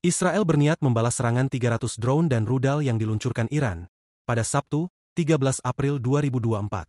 Israel berniat membalas serangan 300 drone dan rudal yang diluncurkan Iran pada Sabtu, 13 April 2024.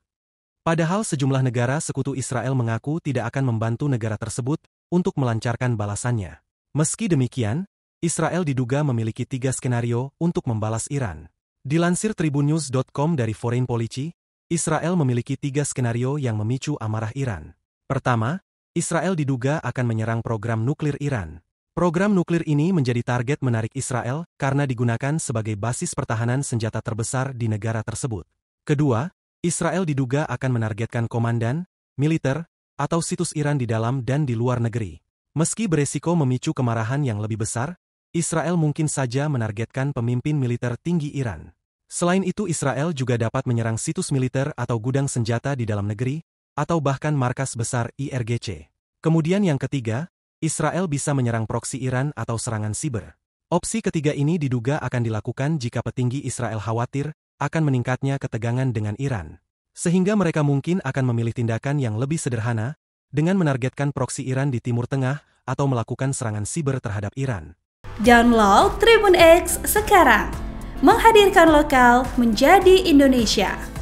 Padahal sejumlah negara sekutu Israel mengaku tidak akan membantu negara tersebut untuk melancarkan balasannya. Meski demikian, Israel diduga memiliki tiga skenario untuk membalas Iran. Dilansir tribunnews.com dari Foreign Policy, Israel memiliki tiga skenario yang memicu amarah Iran. Pertama, Israel diduga akan menyerang program nuklir Iran. Program nuklir ini menjadi target menarik Israel karena digunakan sebagai basis pertahanan senjata terbesar di negara tersebut. Kedua, Israel diduga akan menargetkan komandan, militer, atau situs Iran di dalam dan di luar negeri. Meski beresiko memicu kemarahan yang lebih besar, Israel mungkin saja menargetkan pemimpin militer tinggi Iran. Selain itu Israel juga dapat menyerang situs militer atau gudang senjata di dalam negeri, atau bahkan markas besar IRGC. Kemudian yang ketiga, Israel bisa menyerang proksi Iran atau serangan siber. Opsi ketiga ini diduga akan dilakukan jika petinggi Israel khawatir akan meningkatnya ketegangan dengan Iran. Sehingga mereka mungkin akan memilih tindakan yang lebih sederhana dengan menargetkan proksi Iran di Timur Tengah atau melakukan serangan siber terhadap Iran. Download Tribun X sekarang. Menghadirkan lokal menjadi Indonesia.